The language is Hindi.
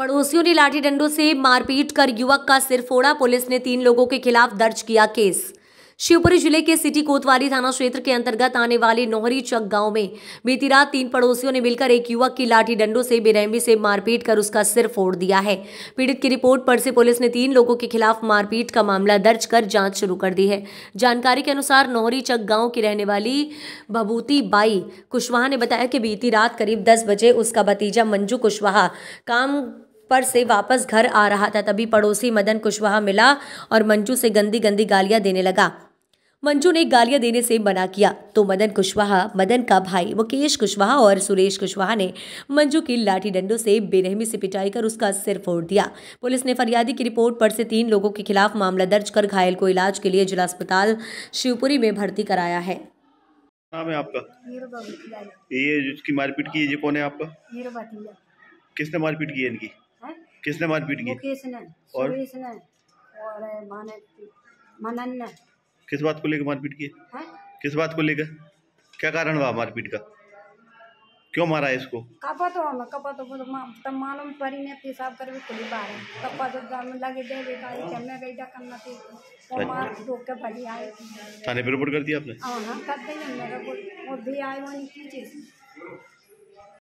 पड़ोसियों ने लाठी डंडों से मारपीट कर युवक का सिर फोड़ा पुलिस ने तीन लोगों के खिलाफ दर्ज किया केस शिवपुरी जिले के सिटी कोतवाली थाना क्षेत्र के अंतर्गत आने वाले नोहरी चक गांव में बीती रात तीन पड़ोसियों ने मिलकर एक युवक की लाठी डंडों से बेरहमी से मारपीट कर उसका सिर फोड़ दिया है पीड़ित की रिपोर्ट पर से पुलिस ने तीन लोगों के खिलाफ मारपीट का मामला दर्ज कर जांच शुरू कर दी है जानकारी के अनुसार नोहरी चक गाँव की रहने वाली भभूती बाई कुशवाहा ने बताया कि बीती रात करीब दस बजे उसका भतीजा मंजू कुशवाहा काम पर से वापस घर आ रहा था तभी पड़ोसी मदन कुशवाहा मिला और मंजू से गंदी गंदी गालियां देने लगा मंजू ने गालियां देने से मना किया तो मदन कुशवाहा मदन का भाई मुकेश कुशवाहा और सुरेश कुशवाहा ने मंजू की लाठी डंडों से बेरहमी से पिटाई कर उसका सिर फोड़ दिया पुलिस ने फरियादी की रिपोर्ट पर से तीन लोगों के खिलाफ मामला दर्ज कर घायल को इलाज के लिए जिला अस्पताल शिवपुरी में भर्ती कराया है नाम है आपका ये जिसकी मारपीट की ये कौन है आपका किसने मारपीट की है इनकी किसने मारपीट की और मनन ने किस बात को लेकर मारपीट की किस बात को लेकर क्या कारण हुआ मारपीट का क्यों मारा है इसको कपा तो हम कपा तो तब मालूम परी ने पेशाब कर भी खुली बाहर कपा तो में लगे दे बेटा चम्मे गई डा करना थी वो अच्छा। मार रोक के भली आई थाने पे रिपोर्ट कर दी आपने हां हां कर दी हमने रिपोर्ट और भी आई वाली की चीज